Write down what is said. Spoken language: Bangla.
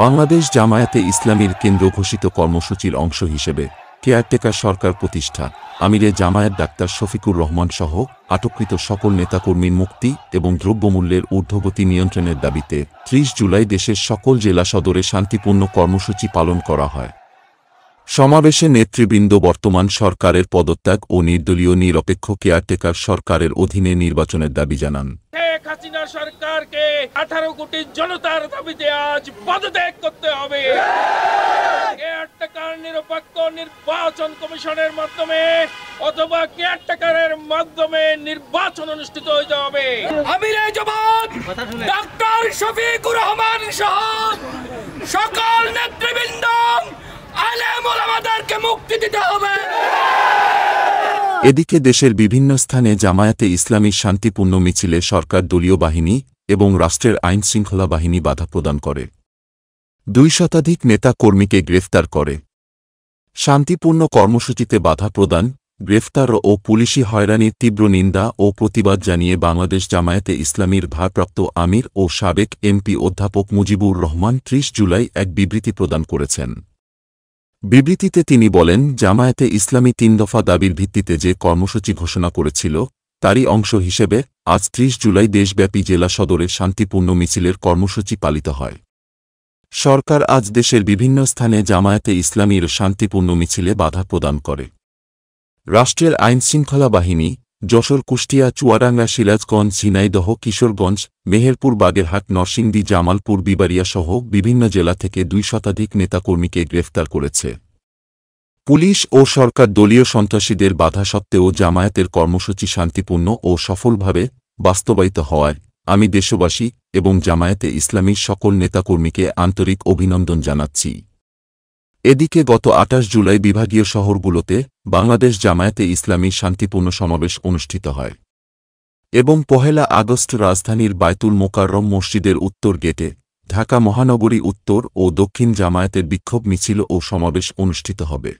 বাংলাদেশ জামায়াতে ইসলামীর কেন্দ্র ঘোষিত কর্মসূচির অংশ হিসেবে কেয়ারটেকার সরকার প্রতিষ্ঠা আমিরে জামায়াত ডাক্তার শফিকুর রহমান সহ আটককৃত সকল নেতাকর্মীর মুক্তি এবং দ্রব্যমূল্যের ঊর্ধ্বগতি নিয়ন্ত্রণের দাবিতে ত্রিশ জুলাই দেশের সকল জেলা সদরে শান্তিপূর্ণ কর্মসূচি পালন করা হয় সমাবেশে নেতৃবৃন্দ বর্তমান সরকারের পদত্যাগ ও নির্দলীয় নিরপেক্ষ কেয়ারটেকার সরকারের অধীনে নির্বাচনের দাবি জানান সরকারকে আঠারো কোটি জনতার দাবিতে আজ পদত্যাগ করতে হবে কেয়ারটেকার নিরপেক্ষ নির্বাচন কমিশনের মাধ্যমে অথবা কেয়ারটেকারের মাধ্যমে নির্বাচন অনুষ্ঠিত হইতে হবে ডাক্তার শফিকুর রহমান সহ সকল নেতৃবৃন্দ মুক্তি দিতে হবে এদিকে দেশের বিভিন্ন স্থানে জামায়াতে ইসলামী শান্তিপূর্ণ মিছিলে সরকার দলীয় বাহিনী এবং রাষ্ট্রের আইন শৃঙ্খলা বাহিনী বাধা প্রদান করে দুই শতাধিক নেতা কর্মীকে গ্রেফতার করে শান্তিপূর্ণ কর্মসূচিতে বাধা প্রদান গ্রেফতার ও পুলিশি হয়রানির তীব্র নিন্দা ও প্রতিবাদ জানিয়ে বাংলাদেশ জামায়াতে ইসলামীর ভারপ্রাপ্ত আমির ও সাবেক এমপি অধ্যাপক মুজিবুর রহমান ত্রিশ জুলাই এক বিবৃতি প্রদান করেছেন বিবৃতিতে তিনি বলেন জামায়াতে ইসলামী তিন দফা দাবির ভিত্তিতে যে কর্মসূচি ঘোষণা করেছিল তারই অংশ হিসেবে আজ ত্রিশ জুলাই দেশব্যাপী জেলা সদরে শান্তিপূর্ণ মিছিলের কর্মসূচি পালিত হয় সরকার আজ দেশের বিভিন্ন স্থানে জামায়াতে ইসলামীর শান্তিপূর্ণ মিছিলে বাধা প্রদান করে রাষ্ট্রের আইনশৃঙ্খলা বাহিনী যশোর কুষ্টিয়া চুয়াডাঙ্গা সিরাজগঞ্জ সিনাইদহ কিশোরগঞ্জ মেহেরপুর বাগেরহাট নরসিংদী জামালপুর বিবারিয়া সহ বিভিন্ন জেলা থেকে দুই শতাধিক নেতাকর্মীকে গ্রেফতার করেছে পুলিশ ও সরকার দলীয় সন্ত্রাসীদের বাধা সত্ত্বেও জামায়াতের কর্মসূচি শান্তিপূর্ণ ও সফলভাবে বাস্তবায়িত হওয়ায় আমি দেশবাসী এবং জামায়াতে ইসলামীর সকল নেতাকর্মীকে আন্তরিক অভিনন্দন জানাচ্ছি এদিকে গত আটাশ জুলাই বিভাগীয় শহরগুলোতে বাংলাদেশ জামায়াতে ইসলামী শান্তিপূর্ণ সমাবেশ অনুষ্ঠিত হয় এবং পহেলা আগস্ট রাজধানীর বায়তুল মোকাররম মসজিদের উত্তর গেটে ঢাকা মহানগরী উত্তর ও দক্ষিণ জামায়াতের বিক্ষোভ মিছিল ও সমাবেশ অনুষ্ঠিত হবে